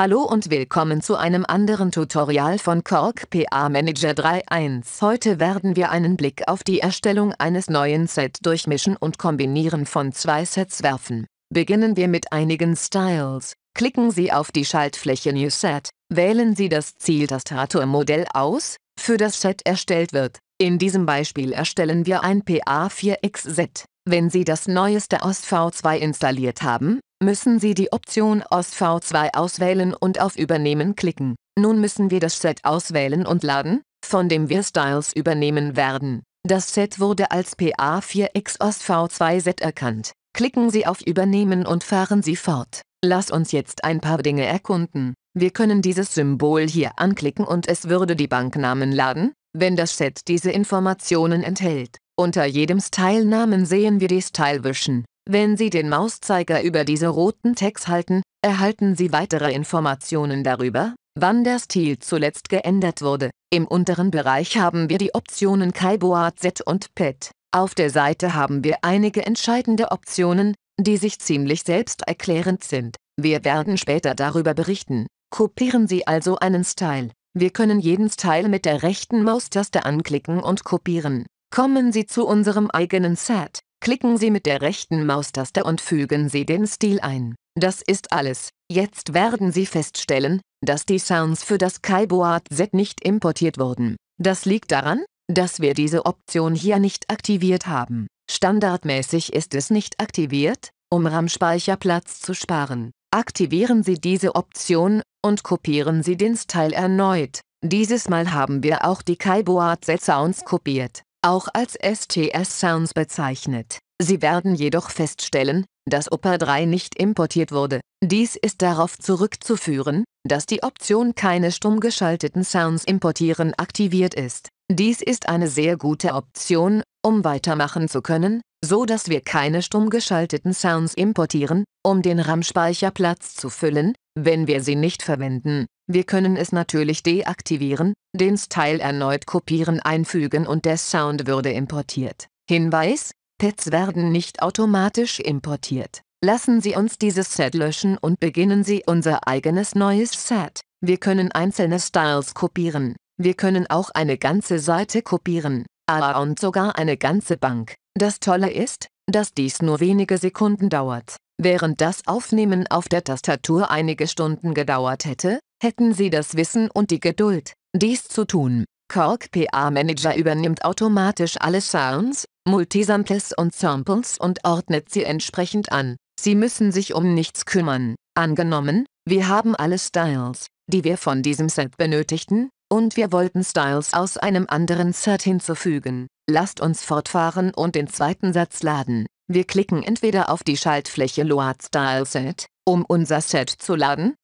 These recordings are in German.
Hallo und willkommen zu einem anderen Tutorial von Cork PA Manager 3.1. Heute werden wir einen Blick auf die Erstellung eines neuen Set durch Mischen und Kombinieren von zwei Sets werfen. Beginnen wir mit einigen Styles. Klicken Sie auf die Schaltfläche New Set, wählen Sie das Ziel Tastaturmodell aus, für das Set erstellt wird. In diesem Beispiel erstellen wir ein PA4X-Set. Wenn Sie das neueste v 2 installiert haben, müssen Sie die Option osv 2 auswählen und auf Übernehmen klicken. Nun müssen wir das Set auswählen und laden, von dem wir Styles übernehmen werden. Das Set wurde als PA4X osv 2 Set erkannt. Klicken Sie auf Übernehmen und fahren Sie fort. Lass uns jetzt ein paar Dinge erkunden. Wir können dieses Symbol hier anklicken und es würde die Banknamen laden, wenn das Set diese Informationen enthält. Unter jedem Style-Namen sehen wir die Style-Vision. Wenn Sie den Mauszeiger über diese roten Tags halten, erhalten Sie weitere Informationen darüber, wann der Stil zuletzt geändert wurde. Im unteren Bereich haben wir die Optionen Kaiboard Set und Pet. Auf der Seite haben wir einige entscheidende Optionen, die sich ziemlich selbsterklärend sind. Wir werden später darüber berichten. Kopieren Sie also einen Style. Wir können jeden Style mit der rechten Maustaste anklicken und kopieren. Kommen Sie zu unserem eigenen Set klicken Sie mit der rechten Maustaste und fügen Sie den Stil ein. Das ist alles. Jetzt werden Sie feststellen, dass die Sounds für das kaiboard Z nicht importiert wurden. Das liegt daran, dass wir diese Option hier nicht aktiviert haben. Standardmäßig ist es nicht aktiviert, um RAM-Speicherplatz zu sparen. Aktivieren Sie diese Option und kopieren Sie den Style erneut. Dieses Mal haben wir auch die kaiboard Z sounds kopiert auch als STS-Sounds bezeichnet. Sie werden jedoch feststellen, dass Upper 3 nicht importiert wurde. Dies ist darauf zurückzuführen, dass die Option keine stumm geschalteten Sounds importieren aktiviert ist. Dies ist eine sehr gute Option, um weitermachen zu können, so dass wir keine stumm geschalteten Sounds importieren, um den RAM-Speicherplatz zu füllen, wenn wir sie nicht verwenden. Wir können es natürlich deaktivieren, den Style erneut kopieren einfügen und der Sound würde importiert. Hinweis, Pets werden nicht automatisch importiert. Lassen Sie uns dieses Set löschen und beginnen Sie unser eigenes neues Set. Wir können einzelne Styles kopieren. Wir können auch eine ganze Seite kopieren. Ah, und sogar eine ganze Bank. Das Tolle ist, dass dies nur wenige Sekunden dauert. Während das Aufnehmen auf der Tastatur einige Stunden gedauert hätte, hätten sie das Wissen und die Geduld, dies zu tun. Cork PA Manager übernimmt automatisch alle Sounds, Multisamples und Samples und ordnet sie entsprechend an. Sie müssen sich um nichts kümmern. Angenommen, wir haben alle Styles, die wir von diesem Set benötigten, und wir wollten Styles aus einem anderen Set hinzufügen. Lasst uns fortfahren und den zweiten Satz laden. Wir klicken entweder auf die Schaltfläche Load Style Set, um unser Set zu laden,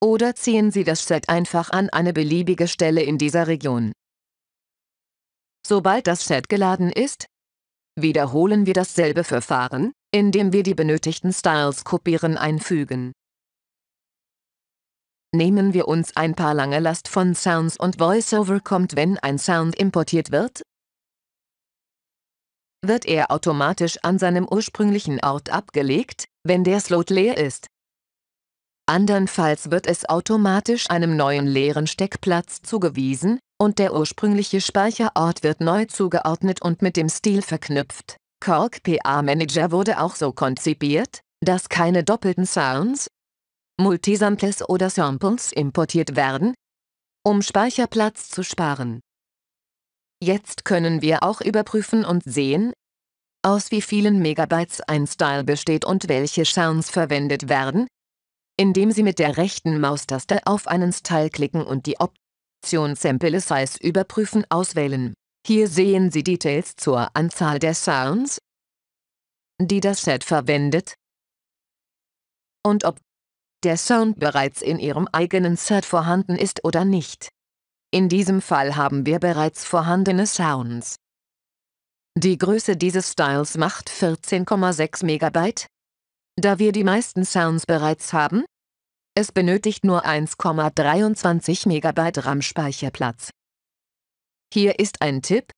Oder ziehen Sie das Set einfach an eine beliebige Stelle in dieser Region. Sobald das Set geladen ist, wiederholen wir dasselbe Verfahren, indem wir die benötigten Styles kopieren einfügen. Nehmen wir uns ein paar lange Last von Sounds und Voiceover kommt, wenn ein Sound importiert wird, wird er automatisch an seinem ursprünglichen Ort abgelegt, wenn der Slot leer ist. Andernfalls wird es automatisch einem neuen leeren Steckplatz zugewiesen, und der ursprüngliche Speicherort wird neu zugeordnet und mit dem Stil verknüpft. Korg PA Manager wurde auch so konzipiert, dass keine doppelten Sounds, Multisamples oder Samples importiert werden, um Speicherplatz zu sparen. Jetzt können wir auch überprüfen und sehen, aus wie vielen Megabytes ein Style besteht und welche Sounds verwendet werden, indem Sie mit der rechten Maustaste auf einen Style klicken und die Option Sample Size überprüfen auswählen. Hier sehen Sie Details zur Anzahl der Sounds, die das Set verwendet und ob der Sound bereits in Ihrem eigenen Set vorhanden ist oder nicht. In diesem Fall haben wir bereits vorhandene Sounds. Die Größe dieses Styles macht 14,6 MB, da wir die meisten Sounds bereits haben, es benötigt nur 1,23 MB RAM-Speicherplatz. Hier ist ein Tipp.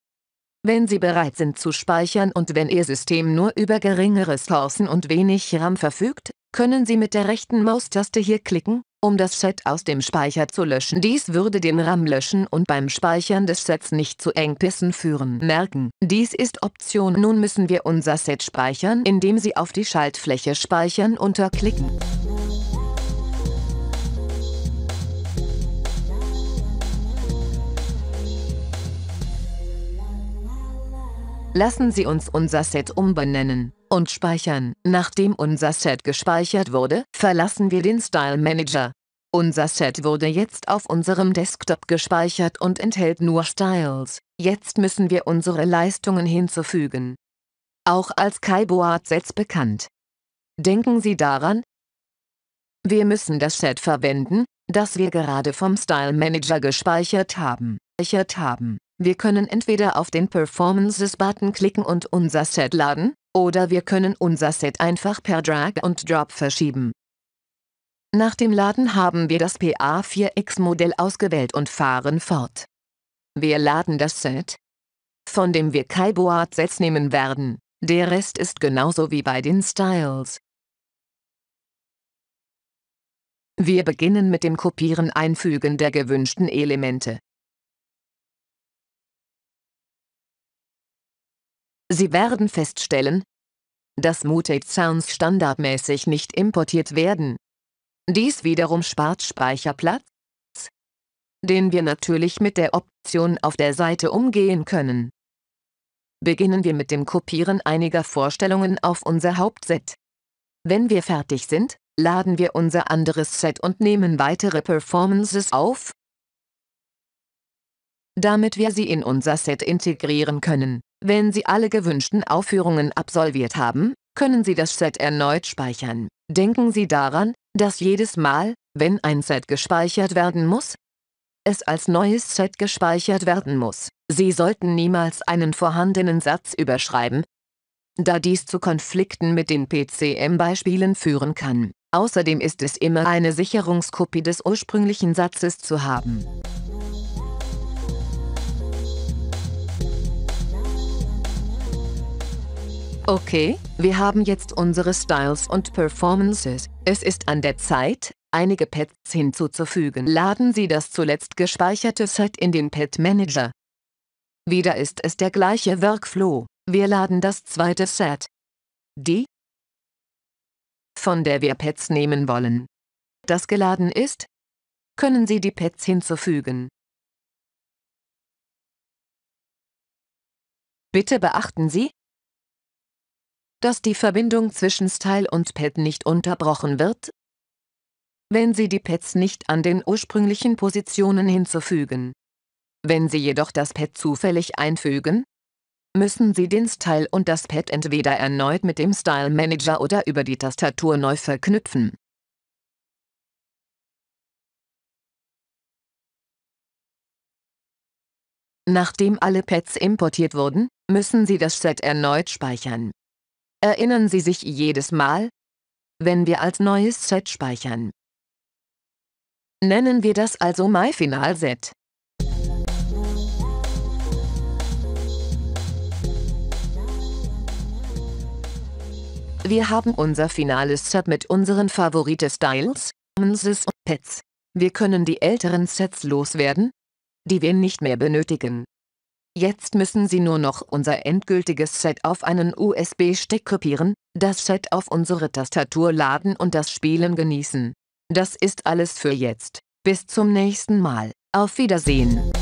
Wenn Sie bereit sind zu speichern und wenn Ihr System nur über geringe Ressourcen und wenig RAM verfügt, können Sie mit der rechten Maustaste hier klicken, um das Set aus dem Speicher zu löschen. Dies würde den RAM löschen und beim Speichern des Sets nicht zu Engpässen führen. Merken, dies ist Option. Nun müssen wir unser Set speichern, indem Sie auf die Schaltfläche Speichern unterklicken. Lassen Sie uns unser Set umbenennen und Speichern. Nachdem unser Set gespeichert wurde, verlassen wir den Style Manager. Unser Set wurde jetzt auf unserem Desktop gespeichert und enthält nur Styles. Jetzt müssen wir unsere Leistungen hinzufügen. Auch als Kaiboard-Sets bekannt. Denken Sie daran, wir müssen das Set verwenden, das wir gerade vom Style Manager gespeichert haben. Wir können entweder auf den Performances-Button klicken und unser Set laden, oder wir können unser Set einfach per Drag und Drop verschieben. Nach dem Laden haben wir das PA4X-Modell ausgewählt und fahren fort. Wir laden das Set, von dem wir Kaiboard-Sets nehmen werden. Der Rest ist genauso wie bei den Styles. Wir beginnen mit dem Kopieren Einfügen der gewünschten Elemente. Sie werden feststellen, dass Mutate Sounds standardmäßig nicht importiert werden. Dies wiederum spart Speicherplatz, den wir natürlich mit der Option auf der Seite umgehen können. Beginnen wir mit dem Kopieren einiger Vorstellungen auf unser Hauptset. Wenn wir fertig sind, laden wir unser anderes Set und nehmen weitere Performances auf, damit wir sie in unser Set integrieren können. Wenn Sie alle gewünschten Aufführungen absolviert haben, können Sie das Set erneut speichern. Denken Sie daran, dass jedes Mal, wenn ein Set gespeichert werden muss, es als neues Set gespeichert werden muss. Sie sollten niemals einen vorhandenen Satz überschreiben, da dies zu Konflikten mit den PCM-Beispielen führen kann. Außerdem ist es immer eine Sicherungskopie des ursprünglichen Satzes zu haben. Okay, wir haben jetzt unsere Styles und Performances. Es ist an der Zeit, einige Pets hinzuzufügen. Laden Sie das zuletzt gespeicherte Set in den Pet Manager. Wieder ist es der gleiche Workflow. Wir laden das zweite Set. Die von der wir Pets nehmen wollen. Das geladen ist, können Sie die Pets hinzufügen. Bitte beachten Sie, dass die Verbindung zwischen Style und Pad nicht unterbrochen wird, wenn Sie die Pads nicht an den ursprünglichen Positionen hinzufügen. Wenn Sie jedoch das Pad zufällig einfügen, müssen Sie den Style und das Pad entweder erneut mit dem Style Manager oder über die Tastatur neu verknüpfen. Nachdem alle Pads importiert wurden, müssen Sie das Set erneut speichern. Erinnern Sie sich jedes Mal, wenn wir als neues Set speichern. Nennen wir das also MyFinalSet. Wir haben unser finales Set mit unseren Favorite-Styles, Mses und Pets. Wir können die älteren Sets loswerden, die wir nicht mehr benötigen. Jetzt müssen Sie nur noch unser endgültiges Set auf einen USB-Stick kopieren, das Set auf unsere Tastatur laden und das Spielen genießen. Das ist alles für jetzt. Bis zum nächsten Mal. Auf Wiedersehen.